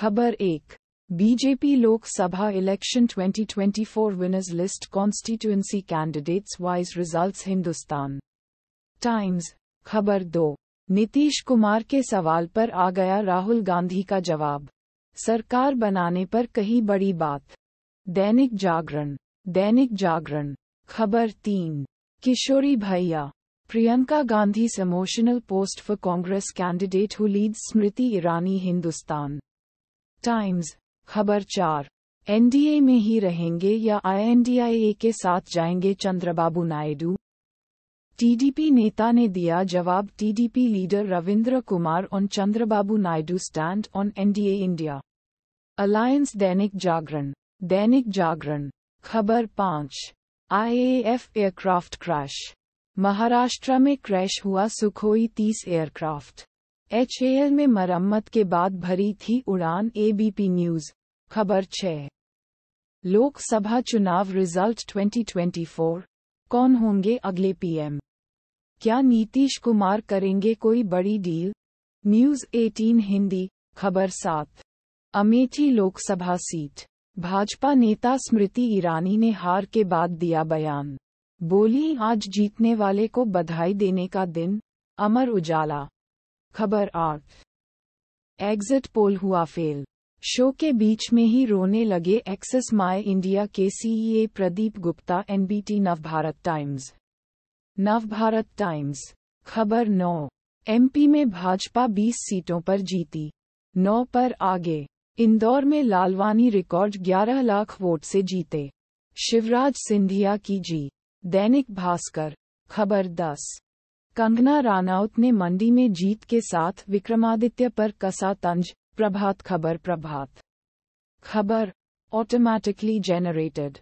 खबर एक BJP Lok Sabha election 2024 winners list constituency candidates wise results Hindustan times खबर दो नीतीश कुमार के सवाल पर आ गया राहुल गांधी का जवाब सरकार बनाने पर कही बड़ी बात दैनिक जागरण दैनिक जागरण खबर तीन किशोरी भैया Priyanka Gandhi emotional post for Congress candidate who lead Smriti Irani Hindustan times खबर चार एनडीए में ही रहेंगे या आईएनडीआईए के साथ जाएंगे चंद्रबाबू नायडू टीडीपी नेता ने दिया जवाब TDP leader Ravindra Kumar on Chandrababu Naidu stand on NDA India alliance Dainik Jagran दैनिक जागरण खबर पाँच आईएएफ एयरक्राफ्ट क्रैश महाराष्ट्र में क्रैश हुआ सुखोई तीस एयरक्राफ्ट एचएएल में मरम्मत के बाद भरी थी उड़ान एबीपी न्यूज खबर छः लोकसभा चुनाव रिजल्ट 2024 कौन होंगे अगले पीएम क्या नीतीश कुमार करेंगे कोई बड़ी डील न्यूज 18 हिंदी खबर सात अमेठी लोकसभा सीट भाजपा नेता स्मृति ईरानी ने हार के बाद दिया बयान बोली आज जीतने वाले को बधाई देने का दिन अमर उजाला खबर आठ एग्जिट पोल हुआ फेल शो के बीच में ही रोने लगे एक्सेस माय इंडिया के CEA e Pradeep Gupta NBT Navbharat times Navbharat times खबर नौ एमपी में भाजपा 20 सीटों पर जीती नौ पर आगे इंदौर में लालवानी रिकॉर्ड 11 लाख वोट से जीते शिवराज सिंधिया की जी दैनिक भास्कर खबर 10 कंगना रानाउत ने मंडी में जीत के साथ विक्रमादित्य पर कसा तंज प्रभात खबर प्रभात खबर ऑटोमैटिकली जनरेटेड